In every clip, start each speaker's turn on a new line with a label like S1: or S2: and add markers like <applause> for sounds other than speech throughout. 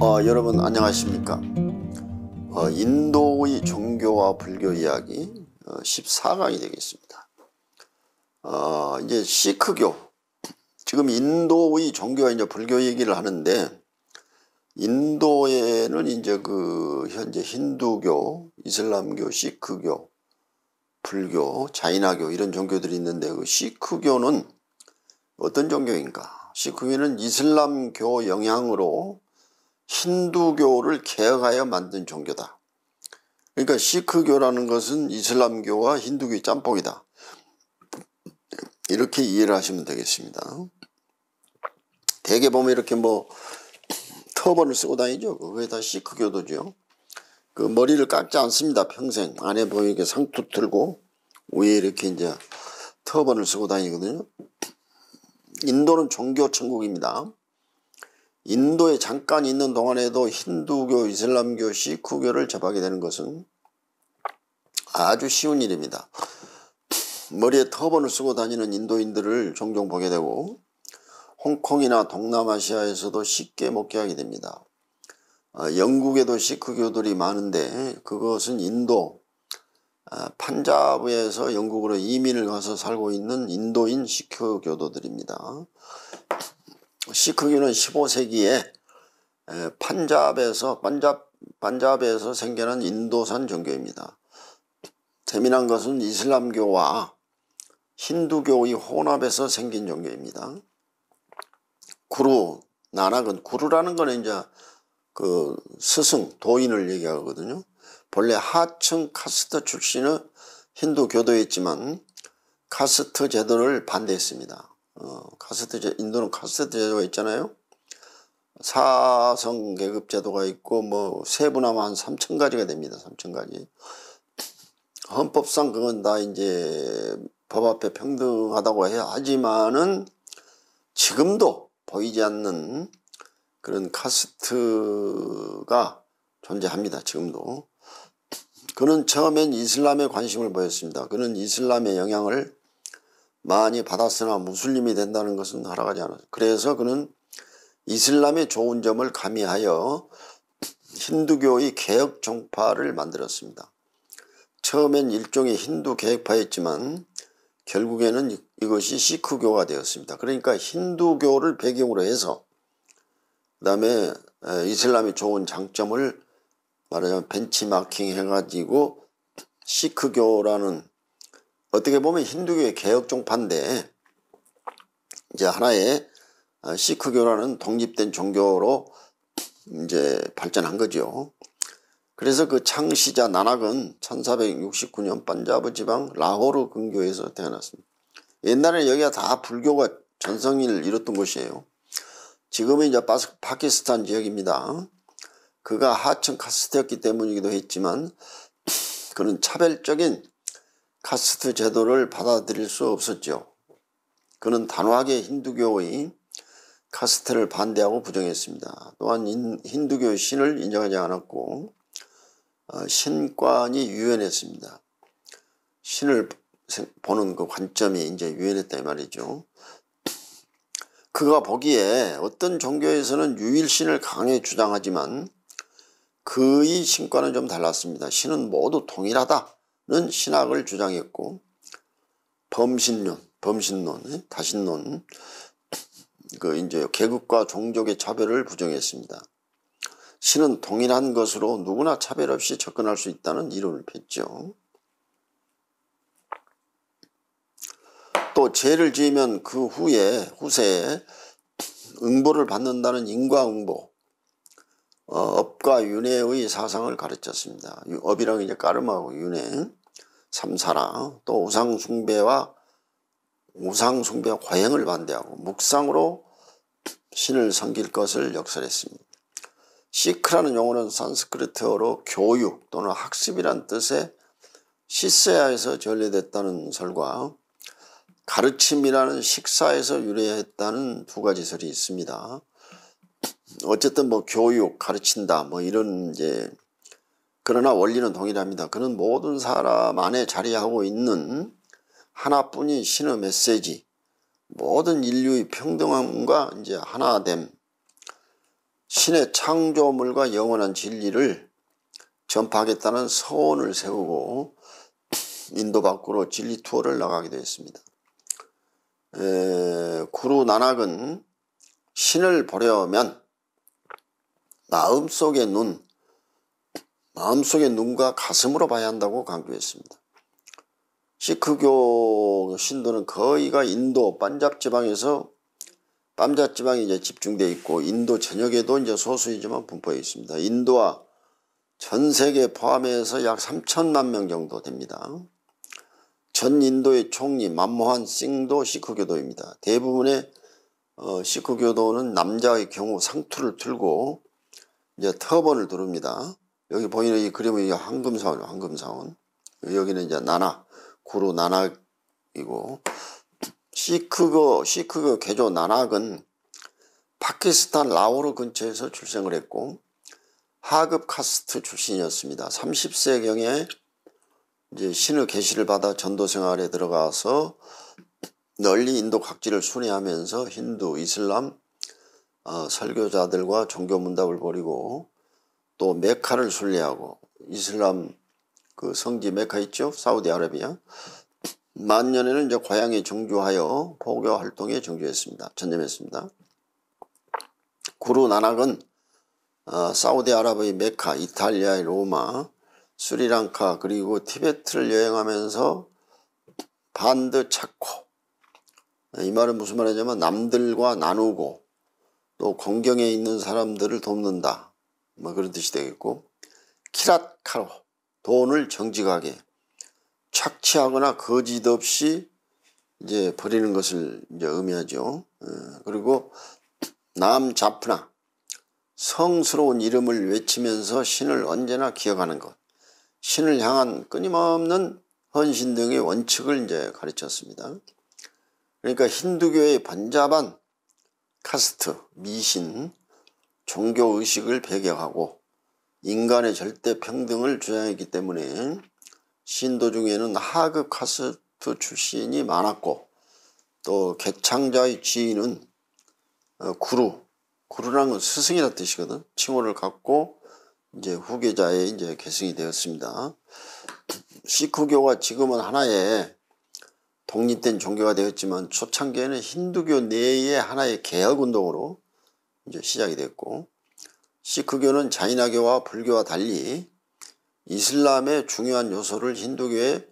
S1: 어, 여러분 안녕하십니까 어, 인도의 종교와 불교 이야기 어, 14강이 되겠습니다 어, 이제 시크교 지금 인도의 종교와 이제 불교 얘기를 하는데 인도에는 이제 그 현재 힌두교, 이슬람교, 시크교, 불교, 자이나교 이런 종교들이 있는데 그 시크교는 어떤 종교인가? 시크교는 이슬람교 영향으로 힌두교를 개혁하여 만든 종교다. 그러니까 시크교라는 것은 이슬람교와 힌두교의 짬뽕이다. 이렇게 이해를 하시면 되겠습니다. 대개 보면 이렇게 뭐 터번을 쓰고 다니죠. 그거다 시크교도죠. 그 머리를 깎지 않습니다. 평생 안에 보이게 상투 틀고 위에 이렇게 이제 터번을 쓰고 다니거든요. 인도는 종교 천국입니다. 인도에 잠깐 있는 동안에도 힌두교, 이슬람교, 시크교를 접하게 되는 것은 아주 쉬운 일입니다. 머리에 터번을 쓰고 다니는 인도인들을 종종 보게 되고 홍콩이나 동남아시아에서도 쉽게 목격하게 됩니다. 어, 영국에도 시크교들이 많은데 그것은 인도 아, 판자브에서 영국으로 이민을 가서 살고 있는 인도인 시크교도들입니다. 시크교는 그 15세기에 판잡에서 판잡 반잡에서 생겨난 인도산 종교입니다. 재미난 것은 이슬람교와 힌두교의 혼합에서 생긴 종교입니다. 구루, 나락은 구루라는 거 이제 그 스승, 도인을 얘기하거든요. 본래 하층 카스트 출신의 힌두 교도였지만 카스트 제도를 반대했습니다. 어, 카스트 제 인도는 카세트 제도가 있잖아요. 사성 계급 제도가 있고 뭐 세분화만 한 3천 가지가 됩니다. 3천 가지. 헌법상 그건 다 이제 법 앞에 평등하다고 해야 하지만은 지금도 보이지 않는 그런 카스트가 존재합니다. 지금도. 그는 처음엔 이슬람에 관심을 보였습니다. 그는 이슬람의 영향을 많이 받았으나 무슬림이 된다는 것은 허락하지 않았어요. 그래서 그는 이슬람의 좋은 점을 가미하여 힌두교의 개혁 종파를 만들었습니다. 처음엔 일종의 힌두 개혁파였지만 결국에는 이것이 시크교가 되었습니다. 그러니까 힌두교를 배경으로 해서 그 다음에 이슬람의 좋은 장점을 말하자면 벤치마킹 해가지고 시크교라는 어떻게 보면 힌두교의 개혁종파인데 이제 하나의 아, 시크교라는 독립된 종교로 이제 발전한 거죠. 그래서 그 창시자 나낙은 1469년 반자부 지방 라호르 근교에서 태어났습니다. 옛날에 여기가 다 불교가 전성을 이뤘던 곳이에요. 지금은 이제 파스, 파키스탄 지역입니다. 그가 하층 카스트였기 때문이기도 했지만 그는 차별적인 카스트 제도를 받아들일 수 없었죠. 그는 단호하게 힌두교의 카스트를 반대하고 부정했습니다. 또한 힌두교 신을 인정하지 않았고 어, 신관이 유연했습니다. 신을 보는 그 관점이 이제 유연했다 이 말이죠. 그가 보기에 어떤 종교에서는 유일신을 강하 주장하지만 그의 신과는 좀 달랐습니다. 신은 모두 동일하다. 는 신학을 주장했고 범신론, 범신론, 예? 다신론 <clears throat> 그 이제 계급과 종족의 차별을 부정했습니다. 신은 동일한 것으로 누구나 차별 없이 접근할 수 있다는 이론을 폈죠. 또 죄를 지으면 그 후에 후세에 응보를 받는다는 인과응보 어, 업과 윤회의 사상을 가르쳤습니다. 업이랑 이제 까르마고 하 윤회. 삼사랑 또 우상숭배와 우상숭배와 과행을 반대하고 묵상으로 신을 섬길 것을 역설했습니다. 시크라는 용어는 산스크리트어로 교육 또는 학습이란 뜻의 시세아에서 전래됐다는 설과 가르침이라는 식사에서 유래했다는 두 가지 설이 있습니다. 어쨌든 뭐 교육, 가르친다 뭐 이런 이제 그러나 원리는 동일합니다. 그는 모든 사람 안에 자리하고 있는 하나뿐인 신의 메시지 모든 인류의 평등함과 이제 하나됨 신의 창조물과 영원한 진리를 전파하겠다는 서원을 세우고 인도 밖으로 진리 투어를 나가게 되었습니다. 에, 구루 나낙은 신을 보려면 마음속의 눈 마음속의 눈과 가슴으로 봐야 한다고 강조했습니다. 시크교 신도는 거의가 인도 반잡 지방에서 빰자 지방이 이제 집중돼 있고 인도 전역에도 이제 소수이지만 분포해 있습니다. 인도와 전 세계 포함해서 약 3천만 명 정도 됩니다. 전 인도의 총리 만모한 싱도 시크교도입니다. 대부분의 어, 시크교도는 남자의 경우 상투를 틀고 이제 터번을 두릅니다. 여기 보이는 이 그림은 이황금사원 황금사원. 여기는 이제 나나, 구루 나낙이고, 시크교, 시크교 개조 나낙은 파키스탄 라오르 근처에서 출생을 했고, 하급 카스트 출신이었습니다. 30세경에 이제 신의 계시를 받아 전도 생활에 들어가서 널리 인도 각지를 순회하면서 힌두, 이슬람, 어, 설교자들과 종교 문답을 벌이고 또 메카를 순례하고 이슬람 그 성지 메카 있죠? 사우디아라비아. 만년에는 이제 고향에 정주하여 포교 활동에 정주했습니다. 전념했습니다. 구루 나낙은 어, 사우디아라비아의 메카, 이탈리아의 로마, 스리랑카 그리고 티베트를 여행하면서 반드 차코 네, 이 말은 무슨 말이냐면 남들과 나누고 또 공경에 있는 사람들을 돕는다. 뭐 그런 뜻이 되겠고 키라카로 돈을 정직하게 착취하거나 거짓 없이 이제 버리는 것을 이제 의미하죠. 어, 그리고 남자프나 성스러운 이름을 외치면서 신을 언제나 기억하는 것. 신을 향한 끊임없는 헌신 등의 원칙을 이제 가르쳤습니다. 그러니까 힌두교의 번잡한 카스트, 미신, 종교의식을 배격하고 인간의 절대 평등을 주장했기 때문에 신도 중에는 하급 카스트 출신이 많았고 또 개창자의 지인은 어, 구루, 구루란 건스승이란 뜻이거든. 칭호를 갖고 이제 후계자의 이제 계승이 되었습니다. 시크교가 지금은 하나의 독립된 종교가 되었지만 초창기에는 힌두교 내의 하나의 개혁운동으로 이제 시작이 됐고 시크교는 자이나교와 불교와 달리 이슬람의 중요한 요소를 힌두교에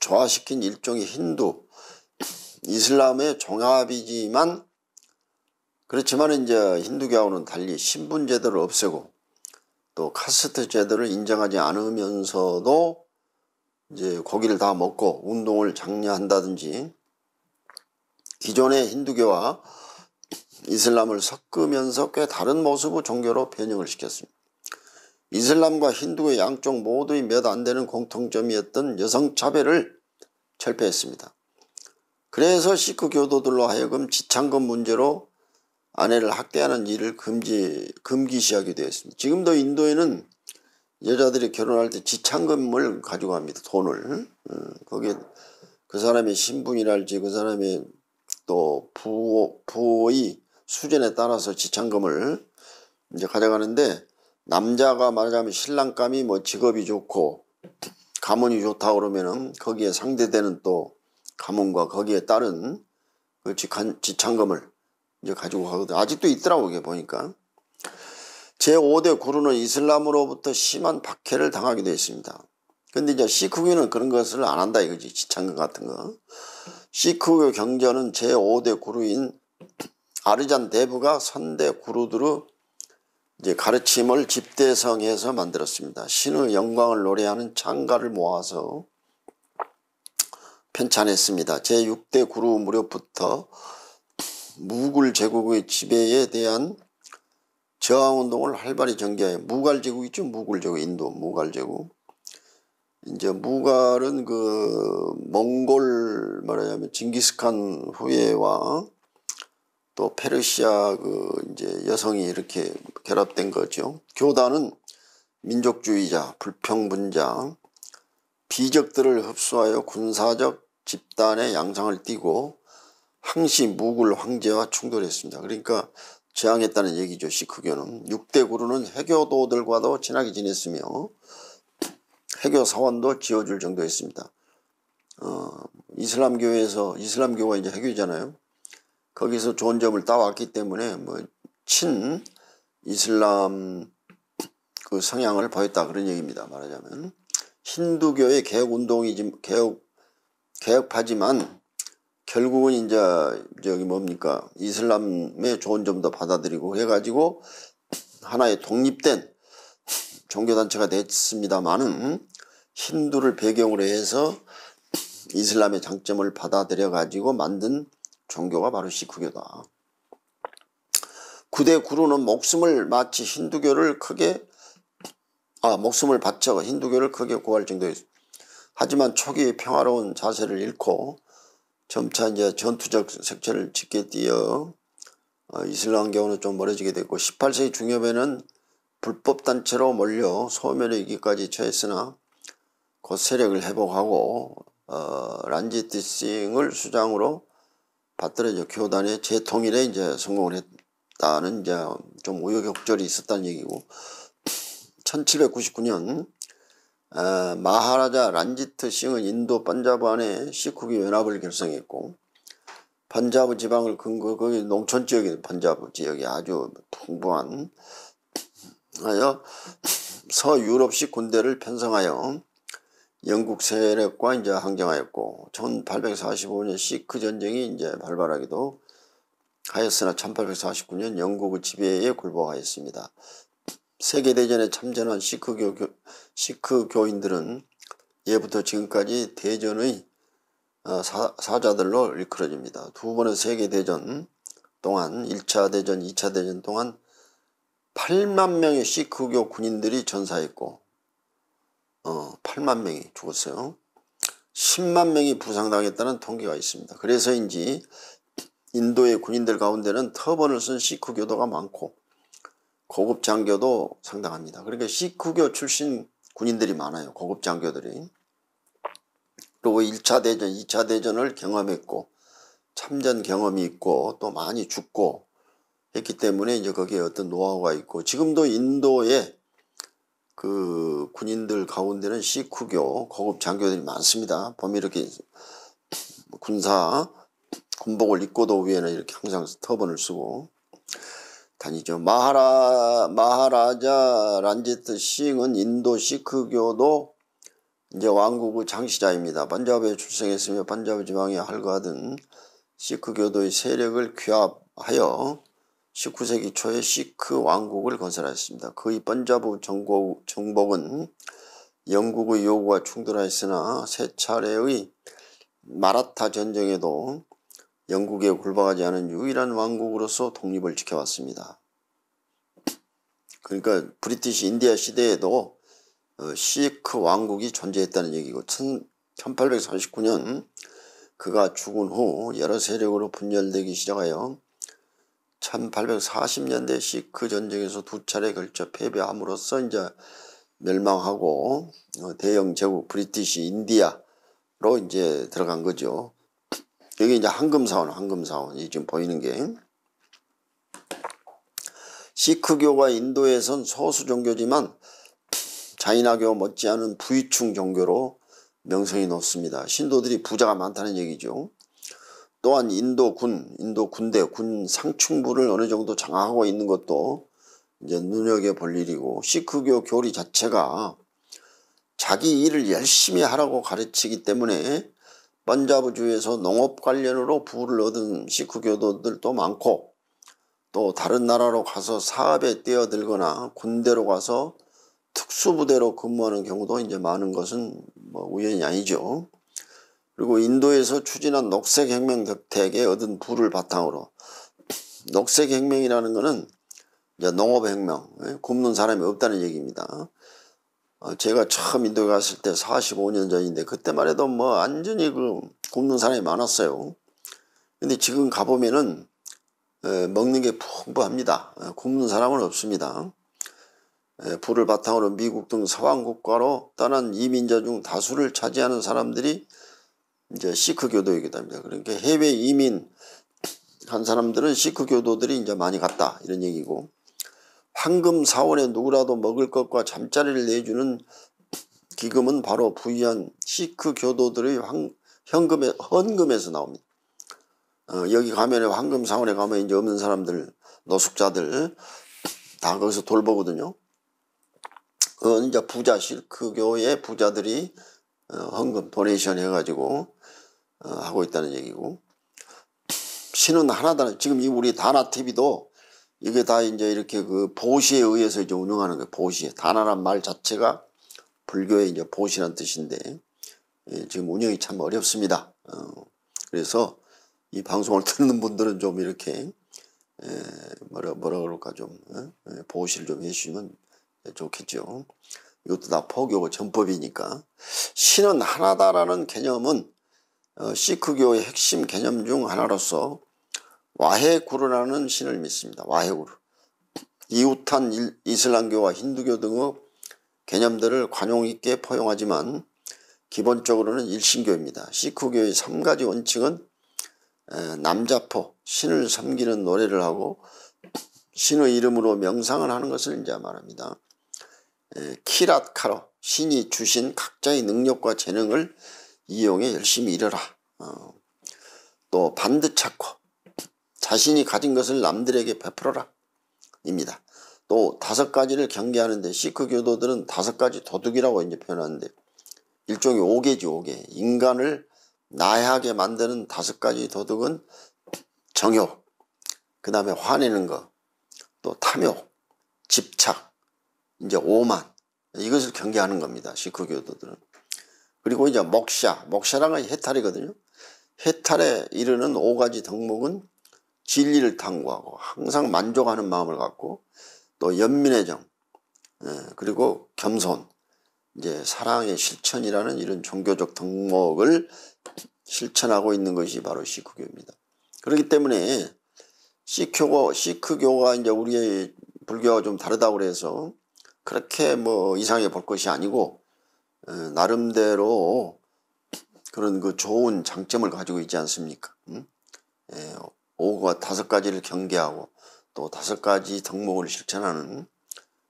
S1: 조화시킨 일종의 힌두 이슬람의 종합이지만 그렇지만 이제 힌두교하고는 달리 신분 제도를 없애고 또 카스트 제도를 인정하지 않으면서도 이제 고기를 다 먹고 운동을 장려한다든지 기존의 힌두교와 이슬람을 섞으면서 꽤 다른 모습의 종교로 변형을 시켰습니다. 이슬람과 힌두의 양쪽 모두의 몇 안 되는 공통점이었던 여성 차별을 철폐했습니다. 그래서 시크 교도들로 하여금 지창금 문제로 아내를 학대하는 일을 금지, 금기시하게 되었습니다. 지금도 인도에는 여자들이 결혼할 때 지창금을 가지고 합니다. 돈을. 거기에 그 사람의 신분이랄지 그 사람의 또부 부호의 수준에 따라서 지참금을 이제 가져가는데 남자가 말하자면 신랑감이 뭐 직업이 좋고 가문이 좋다 그러면은 거기에 상대되는 또 가문과 거기에 따른 그 직한, 지참금을 이제 가지고 가거든. 아직도 있더라고, 이게 보니까. 제5대 구루는 이슬람으로부터 심한 박해를 당하기도 했습니다. 근데 이제 시크교는 그런 것을 안 한다 이거지. 지창금 같은 거. 시크교 경전은 제5대 구루인 아르잔 대부가 선대 구루들의 이제 가르침을 집대성해서 만들었습니다. 신의 영광을 노래하는 창가를 모아서 편찬했습니다. 제6대 구루 무렵부터 무굴 제국의 지배에 대한 저항운동을 활발히 전개하 무갈 제국 있죠? 무굴 제국, 인도 무갈 제국. 이제 무갈은 그 몽골 말하자면 징기스칸 후예와 또 페르시아 그 이제 여성이 이렇게 결합된 거죠. 교단은 민족주의자, 불평분자, 비적들을 흡수하여 군사적 집단의 양상을 띠고 항시 무굴 황제와 충돌했습니다. 그러니까 저항했다는 얘기죠. 시크교는 6대 구루는 해교도들과도 친하게 지냈으며 해교 사원도 지어줄 정도였습니다. 어, 이슬람교에서 이슬람교가 이제 해교잖아요. 거기서 좋은 점을 따왔기 때문에 뭐 친 이슬람 그 성향을 보였다 그런 얘기입니다. 말하자면 힌두교의 개혁 운동이 지금 개혁 개혁파지만 결국은 이제 저기 뭡니까 이슬람의 좋은 점도 받아들이고 해가지고 하나의 독립된 종교단체가 됐습니다만은 힌두를 배경으로 해서 이슬람의 장점을 받아들여 가지고 만든 종교가 바로 시크교다. 9대 구루는 목숨을 마치 힌두교를 크게 아 목숨을 바쳐 힌두교를 크게 구할 정도였 하지만 초기 평화로운 자세를 잃고 점차 이제 전투적 색채를 짙게 띄어 어, 이슬람교는 좀 멀어지게 됐고 18세기 중엽에는 불법단체로 몰려 소멸에 이기까지 처했으나 곧 세력을 회복하고 어, 란지티싱을 수장으로 받들어 이 교단의 재통일에 이제 성공을 했다는 이제 좀 우여곡절이 있었다는 얘기고 1799년 아, 마하라자 란지트 싱은 인도 판자브 안에 시크기 연합을 결성했고 판자브 지방을 근거 거기 농촌 지역이 판자브 지역이 아주 풍부한 하여 서유럽식 군대를 편성하여 영국 세력과 이제 항쟁하였고 1845년 시크 전쟁이 이제 발발하기도 하였으나 1849년 영국의 지배에 굴복하였습니다. 세계대전에 참전한 시크교, 시크 교인들은 예부터 지금까지 대전의 어, 사자들로 일컬어집니다. 두 번의 세계대전 동안 1차 대전, 2차 대전 동안 8만 명의 시크교 군인들이 전사했고 어, 8만 명이 죽었어요. 10만 명이 부상당했다는 통계가 있습니다. 그래서인지 인도의 군인들 가운데는 터번을 쓴 시크교도가 많고 고급 장교도 상당합니다. 그러니까 시크교 출신 군인들이 많아요. 고급 장교들이. 그리고 1차 대전, 2차 대전을 경험했고 참전 경험이 있고 또 많이 죽고 했기 때문에 이제 거기에 어떤 노하우가 있고 지금도 인도에 그 군인들 가운데는 시크교 고급 장교들이 많습니다. 보면 이렇게 군사 군복을 입고도 위에는 이렇게 항상 터번을 쓰고 다니죠. 마하라 마하라자 란지트 싱은 인도 시크교도 이제 왕국의 장시자입니다. 반자브에 출생했으며 반자브 지방에 할거하 시크교도의 세력을 귀합하여 19세기 초에 시크 왕국을 건설하였습니다. 그의 번자부 정복은 영국의 요구와 충돌하였으나 세 차례의 마라타 전쟁에도 영국에 굴복하지 않은 유일한 왕국으로서 독립을 지켜왔습니다. 그러니까 브리티시 인디아 시대에도 어, 시크 왕국이 존재했다는 얘기고 1849년 그가 죽은 후 여러 세력으로 분열되기 시작하여 1840년대식 그 전쟁에서 두 차례 걸쳐 패배함으로써 이제 멸망하고 어, 대영 제국 브리티시 인디아로 이제 들어간 거죠. 여기 이제 황금사원, 황금사원이 지금 보이는 게 시크교가 인도에선 소수 종교지만 자이나교 못지않은 부유층 종교로 명성이 높습니다. 신도들이 부자가 많다는 얘기죠. 또한 인도군, 인도 군대, 군상충부를 어느 정도 장악하고 있는 것도 이제 눈여겨 볼 일이고 시크교 교리 자체가 자기 일을 열심히 하라고 가르치기 때문에 번자부주에서 농업 관련으로 부를 얻은 시크교도들도 많고 또 다른 나라로 가서 사업에 뛰어들거나 군대로 가서 특수부대로 근무하는 경우도 이제 많은 것은 뭐 우연이 아니죠. 그리고 인도에서 추진한 녹색혁명 덕택에 얻은 부를 바탕으로 녹색혁명이라는 것은 농업혁명 굶는 예, 사람이 없다는 얘기입니다. 어, 제가 처음 인도에 갔을 때 45년 전인데 그때만 해도 뭐 완전히 그 굶는 사람이 많았어요. 근데 지금 가보면은 어, 먹는 게 풍부합니다. 굶는 어, 사람은 없습니다. 부를 바탕으로 미국 등 서방 국가로 떠난 이민자 중 다수를 차지하는 사람들이 이제 시크 교도이기도 합니다. 그러니까 해외 이민 한 사람들은 시크 교도들이 이제 많이 갔다 이런 얘기고 황금 사원에 누구라도 먹을 것과 잠자리를 내주는 기금은 바로 부유한 시크 교도들의 황, 현금에 헌금에서 나옵니다. 어, 여기 가면 황금 사원에 가면 이제 없는 사람들 노숙자들 다 거기서 돌보거든요. 그건 어, 이제 부자 시크 교의 부자들이 어, 헌금 도네이션 해가지고 어, 하고 있다는 얘기고 신은 하나다는 지금 이 우리 다나 TV도 이게 다 이제 이렇게 그 보시에 의해서 이제 운영하는 거예요. 보시 다나란 말 자체가 불교의 이제 보시란 뜻인데 예, 지금 운영이 참 어렵습니다. 어, 그래서 이 방송을 <laughs> 듣는 분들은 좀 이렇게 에, 예, 뭐라 뭐라 그럴까 좀 에, 어, 예, 보시를 좀 해주시면 좋겠죠. 이것도 다 포교고 전법이니까 신은 하나다라는 개념은 어, 시크교의 핵심 개념 중 하나로서 와해구르라는 신을 믿습니다. 와해구르. 이웃한 이슬람교와 힌두교 등의 개념들을 관용있게 포용하지만 기본적으로는 일신교입니다. 시크교의 3가지 원칙은 남자포, 신을 섬기는 노래를 하고 신의 이름으로 명상을 하는 것을 이제 말합니다. 키라카로, 신이 주신 각자의 능력과 재능을 이용해 열심히 일해라. 어. 또 반드 찾고 자신이 가진 것을 남들에게 베풀어라. 입니다. 또 다섯 가지를 경계하는데 시크 교도들은 다섯 가지 도둑이라고 이제 표현하는데 일종의 오개지 오개 인간을 나약하게 만드는 다섯 가지 도둑은 정욕 그 다음에 화내는 것또 탐욕 집착 이제 오만 이것을 경계하는 겁니다 시크 교도들은 그리고 이제 목샤, 목샤랑은 해탈이거든요. 해탈에 이르는 5가지 덕목은 진리를 탐구하고 항상 만족하는 마음을 갖고 또 연민의 정, 예, 그리고 겸손, 이제 사랑의 실천이라는 이런 종교적 덕목을 실천하고 있는 것이 바로 시크교입니다. 그렇기 때문에 시크교, 시크교가 이제 우리의 불교와 좀 다르다고 그래서 그렇게 뭐 이상해 볼 것이 아니고 어, 나름대로 그런 그 좋은 장점을 가지고 있지 않습니까? 음? 예, 오후가 다섯 가지를 경계하고 또 다섯 가지 덕목을 실천하는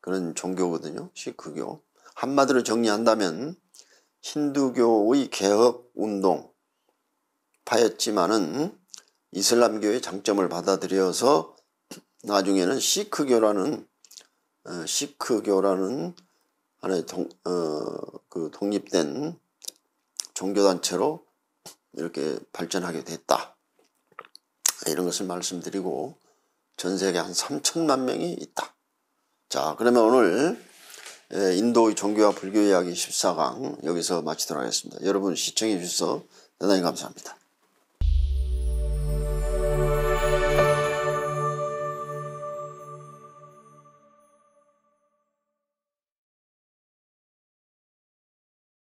S1: 그런 종교거든요. 시크교. 한마디로 정리한다면 힌두교의 개혁 운동 파였지만은 이슬람교의 장점을 받아들여서 나중에는 시크교라는 어, 시크교라는 하나의 동, 어, 그 독립된 종교단체로 이렇게 발전하게 됐다. 이런 것을 말씀드리고 전 세계 한 3천만 명이 있다. 자 그러면 오늘 예, 인도의 종교와 불교 이야기 14강 여기서 마치도록 하겠습니다. 여러분 시청해 주셔서 대단히 감사합니다.